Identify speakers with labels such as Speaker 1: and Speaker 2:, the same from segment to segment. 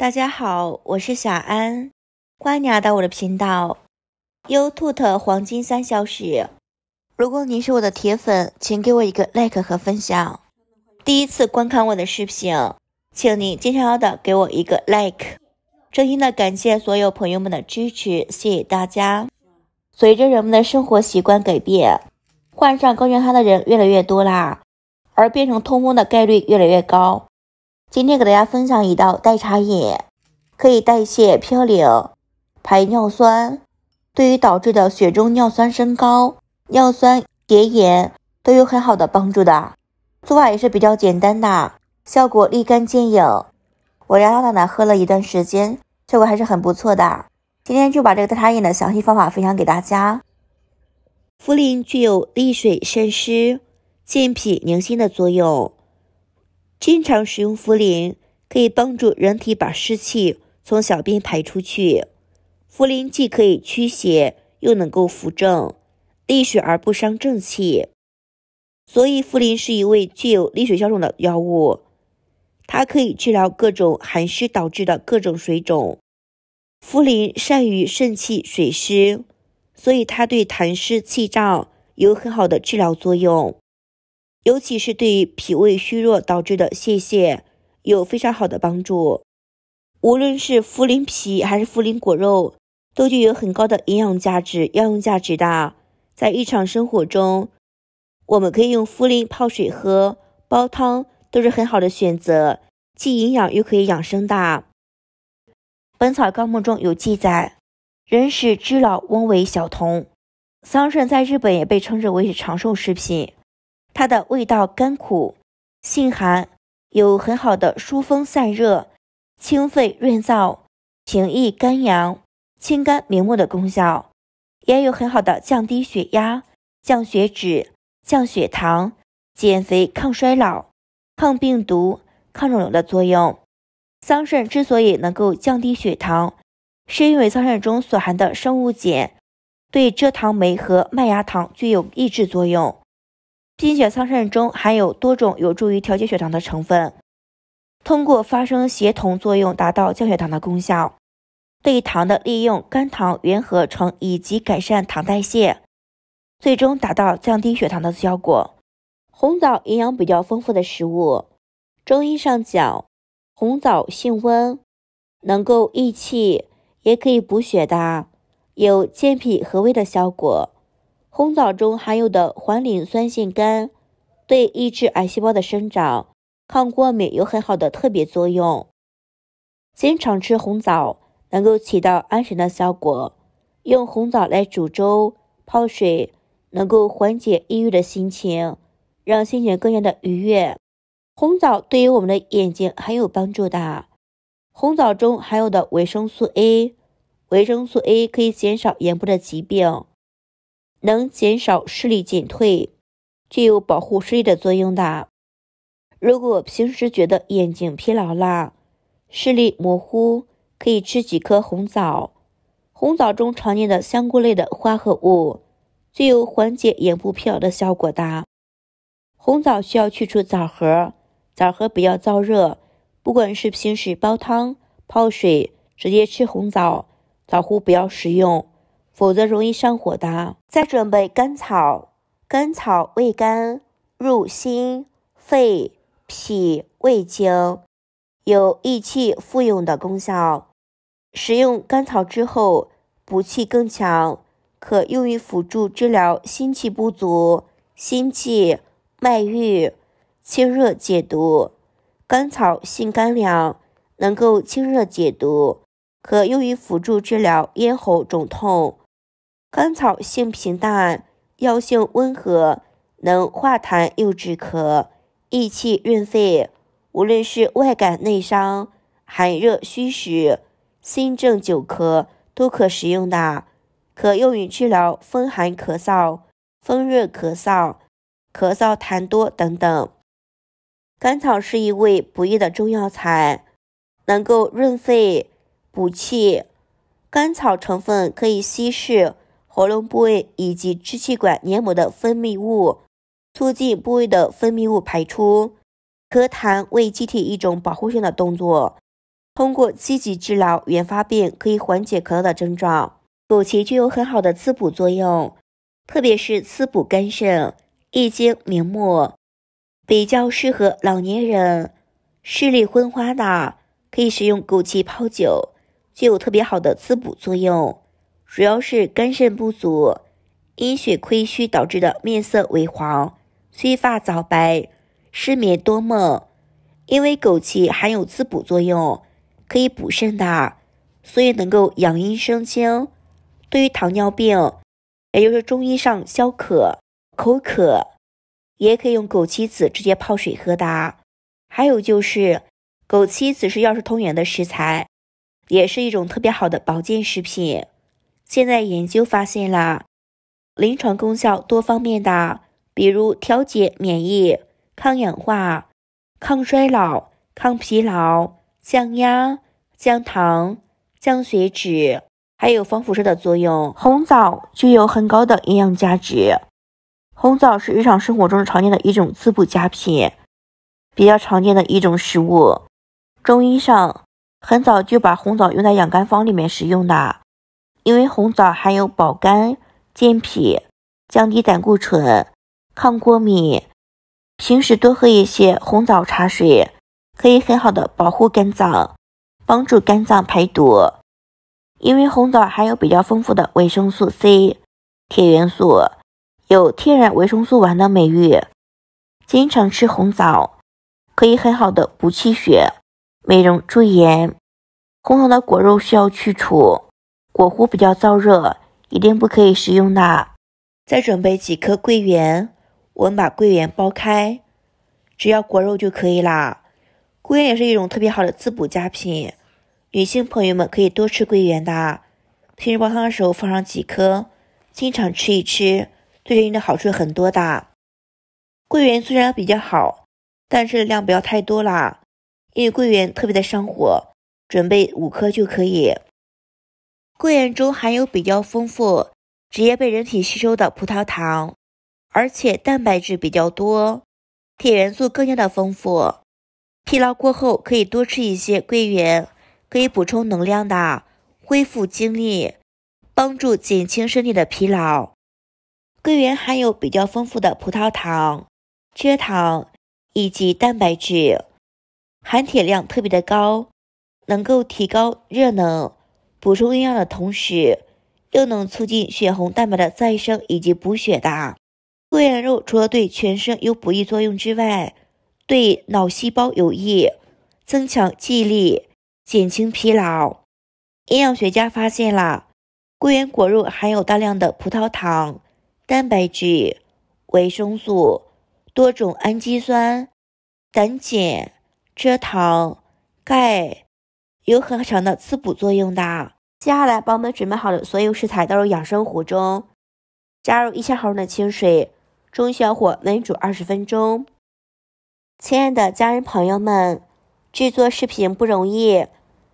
Speaker 1: 大家好，我是小安，欢迎来到我的频道 YouTub 黄金三小时。如果您是我的铁粉，请给我一个 like 和分享。第一次观看我的视频，请您悄悄的给我一个 like。真心的感谢所有朋友们的支持，谢谢大家。随着人们的生活习惯改变，患上高血压的人越来越多啦，而变成痛风的概率越来越高。今天给大家分享一道代茶饮，可以代谢嘌呤、排尿酸，对于导致的血中尿酸升高、尿酸结盐都有很好的帮助的。做法也是比较简单的，效果立竿见影。我家奶奶喝了一段时间，效果还是很不错的。今天就把这个代茶饮的详细方法分享给大家。茯苓具有利水渗湿、健脾宁心的作用。经常使用茯苓可以帮助人体把湿气从小便排出去。茯苓既可以驱邪，又能够扶正，利水而不伤正气，所以茯苓是一味具有利水消肿的药物。它可以治疗各种寒湿导致的各种水肿。茯苓善于肾气水湿，所以它对痰湿气胀有很好的治疗作用。尤其是对于脾胃虚弱导致的泄泻，有非常好的帮助。无论是茯苓皮还是茯苓果肉，都具有很高的营养价值、药用价值的。在日常生活中，我们可以用茯苓泡水喝、煲汤，都是很好的选择，既营养又可以养生的。《本草纲目》中有记载：“人参知老翁为小童，桑葚在日本也被称之为是长寿食品。”它的味道甘苦，性寒，有很好的疏风散热、清肺润燥、平抑肝阳、清肝明目的功效，也有很好的降低血压、降血脂、降血糖、减肥、抗衰老、抗病毒、抗肿瘤的作用。桑葚之所以能够降低血糖，是因为桑葚中所含的生物碱对蔗糖酶和麦芽糖具有抑制作用。冰血桑葚中含有多种有助于调节血糖的成分，通过发生协同作用达到降血糖的功效，对糖的利用、肝糖原合成以及改善糖代谢，最终达到降低血糖的效果。红枣营养比较丰富的食物，中医上讲，红枣性温，能够益气，也可以补血的，有健脾和胃的效果。红枣中含有的环磷酸腺苷，对抑制癌细胞的生长、抗过敏有很好的特别作用。经常吃红枣能够起到安神的效果。用红枣来煮粥、泡水，能够缓解抑郁的心情，让心情更加的愉悦。红枣对于我们的眼睛很有帮助的。红枣中含有的维生素 A，维生素 A 可以减少眼部的疾病。能减少视力减退，具有保护视力的作用的。如果平时觉得眼睛疲劳啦，视力模糊，可以吃几颗红枣。红枣中常见的香菇类的化合物，具有缓解眼部疲劳的效果的。红枣需要去除枣核，枣核不要燥热。不管是平时煲汤、泡水，直接吃红枣，枣核不要食用。否则容易上火的。再准备甘草，甘草味甘，入心、肺、脾、胃经，有益气复用的功效。食用甘草之后，补气更强，可用于辅助治疗心气不足、心悸、脉郁、清热解毒。甘草性甘凉，能够清热解毒，可用于辅助治疗咽喉肿痛。甘草性平淡，药性温和，能化痰又止咳，益气润肺。无论是外感内伤、寒热虚实、心症久咳，都可使用的，可用于治疗风寒咳嗽、风热咳嗽、咳嗽痰多等等。甘草是一味补益的中药材，能够润肺补气。甘草成分可以稀释。喉咙部位以及支气管黏膜的分泌物，促进部位的分泌物排出。咳痰为机体一种保护性的动作。通过积极治疗原发病，可以缓解咳嗽的症状。枸杞具有很好的滋补作用，特别是滋补肝肾、益精明目，比较适合老年人视力昏花的，可以使用枸杞泡酒，具有特别好的滋补作用。主要是肝肾不足、阴血亏虚导致的面色萎黄、虽发早白、失眠多梦。因为枸杞含有滋补作用，可以补肾的，所以能够养阴生津。对于糖尿病，也就是中医上消渴、口渴，也可以用枸杞子直接泡水喝的。还有就是，枸杞子是药食同源的食材，也是一种特别好的保健食品。现在研究发现了，临床功效多方面的，比如调节免疫、抗氧化、抗衰老、抗疲劳、降压、降糖、降血脂，还有防辐射的作用。红枣具有很高的营养价值，红枣是日常生活中常见的一种滋补佳品，比较常见的一种食物。中医上很早就把红枣用在养肝方里面使用的。因为红枣含有保肝、健脾、降低胆固醇、抗过敏，平时多喝一些红枣茶水，可以很好的保护肝脏，帮助肝脏排毒。因为红枣含有比较丰富的维生素 C、铁元素，有天然维生素丸的美誉。经常吃红枣，可以很好的补气血、美容驻颜。红枣的果肉需要去除。果核比较燥热，一定不可以食用的。再准备几颗桂圆，我们把桂圆剥开，只要果肉就可以啦。桂圆也是一种特别好的滋补佳品，女性朋友们可以多吃桂圆的。平时煲汤的时候放上几颗，经常吃一吃，对人的好处很多的。桂圆虽然比较好，但是量不要太多啦，因为桂圆特别的上火，准备五颗就可以。桂圆中含有比较丰富、直接被人体吸收的葡萄糖，而且蛋白质比较多，铁元素更加的丰富。疲劳过后可以多吃一些桂圆，可以补充能量的，恢复精力，帮助减轻身体的疲劳。桂圆含有比较丰富的葡萄糖、蔗糖以及蛋白质，含铁量特别的高，能够提高热能。补充营养的同时，又能促进血红蛋白的再生以及补血的。桂圆肉除了对全身有补益作用之外，对脑细胞有益，增强记忆力，减轻疲劳。营养学家发现了，桂圆果肉含有大量的葡萄糖、蛋白质、维生素、多种氨基酸、胆碱、蔗糖、钙。有很强的滋补作用的。接下来，把我们准备好的所有食材倒入养生壶中，加入一千毫升的清水，中小火焖煮二十分钟。亲爱的家人朋友们，制作视频不容易，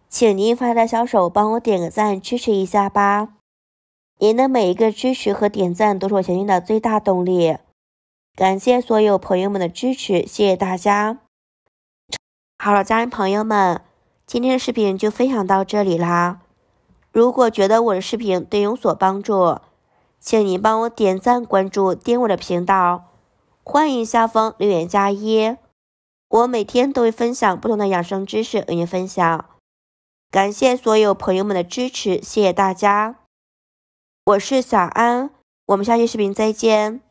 Speaker 1: 请您财的小手帮我点个赞，支持一下吧！您的每一个支持和点赞都是我前进的最大动力。感谢所有朋友们的支持，谢谢大家。好了，家人朋友们。今天的视频就分享到这里啦！如果觉得我的视频对有所帮助，请您帮我点赞、关注、阅我的频道，欢迎下方留言加一。我每天都会分享不同的养生知识与您分享，感谢所有朋友们的支持，谢谢大家！我是小安，我们下期视频再见。